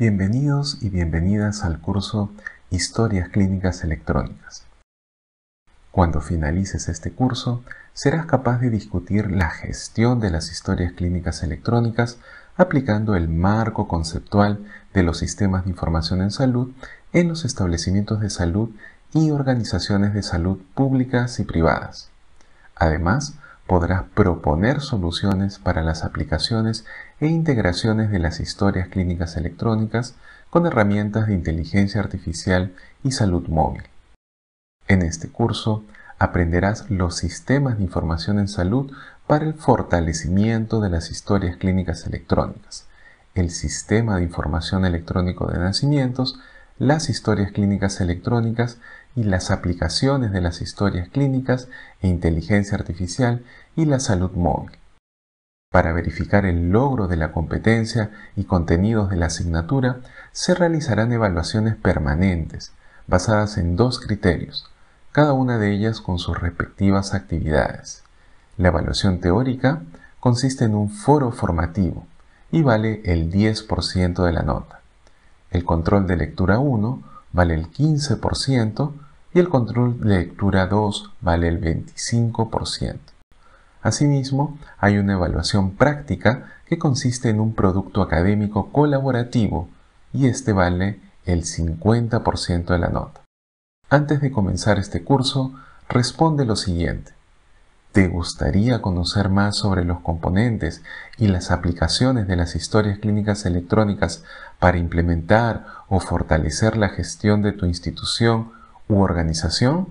Bienvenidos y bienvenidas al curso Historias Clínicas Electrónicas. Cuando finalices este curso, serás capaz de discutir la gestión de las historias clínicas electrónicas aplicando el marco conceptual de los sistemas de información en salud en los establecimientos de salud y organizaciones de salud públicas y privadas. Además, podrás proponer soluciones para las aplicaciones e integraciones de las historias clínicas electrónicas con herramientas de inteligencia artificial y salud móvil. En este curso aprenderás los sistemas de información en salud para el fortalecimiento de las historias clínicas electrónicas, el sistema de información electrónico de nacimientos, las historias clínicas electrónicas y las aplicaciones de las historias clínicas e inteligencia artificial y la salud móvil. Para verificar el logro de la competencia y contenidos de la asignatura, se realizarán evaluaciones permanentes, basadas en dos criterios, cada una de ellas con sus respectivas actividades. La evaluación teórica consiste en un foro formativo y vale el 10% de la nota. El control de lectura 1 vale el 15% y el control de lectura 2 vale el 25%. Asimismo, hay una evaluación práctica que consiste en un producto académico colaborativo y este vale el 50% de la nota. Antes de comenzar este curso, responde lo siguiente. ¿Te gustaría conocer más sobre los componentes y las aplicaciones de las historias clínicas electrónicas para implementar o fortalecer la gestión de tu institución u organización?